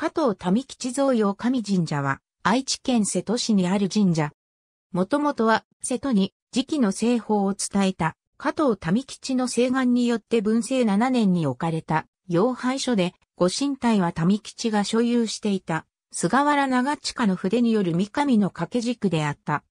加藤民吉造用神神社は、愛知県瀬戸市にある神社。もともとは、瀬戸に、時期の製法を伝えた、加藤民吉の請願によって文政7年に置かれた、洋廃所で、ご神体は民吉が所有していた、菅原長近の筆による三上の掛け軸であった。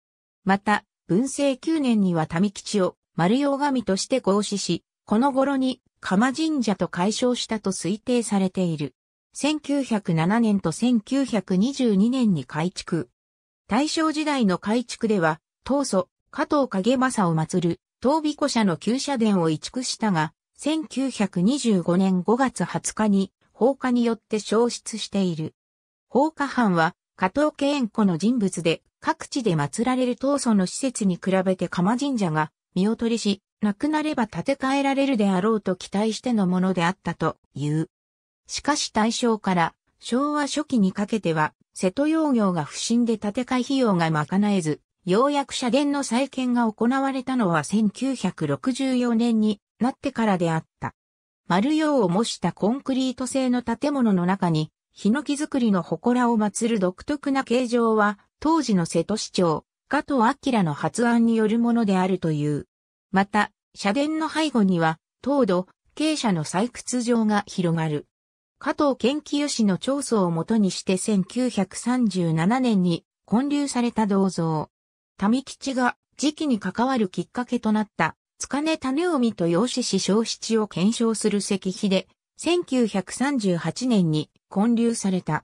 また、文政9年には民吉を、丸洋神として合祀し、この頃に、鎌神社と解消したと推定されている。1907年と1922年に改築。大正時代の改築では、当祖、加藤影正を祀る、東美古社の旧社殿を移築したが、1925年5月20日に放火によって消失している。放火犯は加藤縁子の人物で各地で祀られる当祖の施設に比べて鎌神社が見劣りし、亡くなれば建て替えられるであろうと期待してのものであったという。しかし大正から昭和初期にかけては、瀬戸洋業が不振で建て替え費用が賄えず、ようやく社殿の再建が行われたのは1964年になってからであった。丸用を模したコンクリート製の建物の中に、ヒノキ作りの祠を祀る独特な形状は、当時の瀬戸市長、加藤明の発案によるものであるという。また、社殿の背後には、東土、傾斜の採掘場が広がる。加藤研究士の調査をもとにして1937年に建立された銅像。民吉が時期に関わるきっかけとなった、塚根種臣と養子師小七を検証する石碑で、1938年に建立された。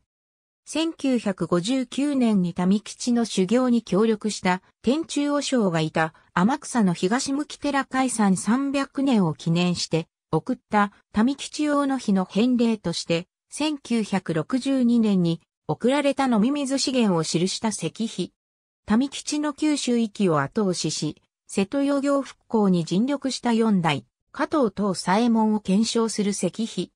1959年に民吉の修行に協力した天中和尚がいた天草の東向寺海山300年を記念して送った民吉用の日の返礼として、1962年に送られた飲み水資源を記した石碑。民吉の九州域を後押しし、瀬戸漁業復興に尽力した四代、加藤東左衛門を検証する石碑。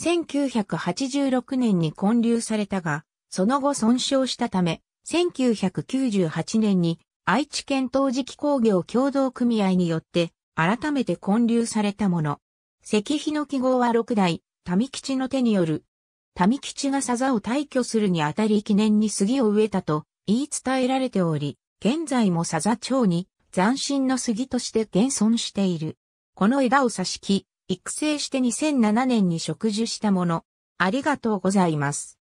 1986年に建立されたが、その後損傷したため、1998年に愛知県陶磁器工業共同組合によって改めて建立されたもの。石碑の記号は6代、民吉の手による。民吉がサザを退去するにあたり記念に杉を植えたと言い伝えられており、現在もサザ町に斬新の杉として現存している。この枝を差し木、育成して2007年に植樹したもの。ありがとうございます。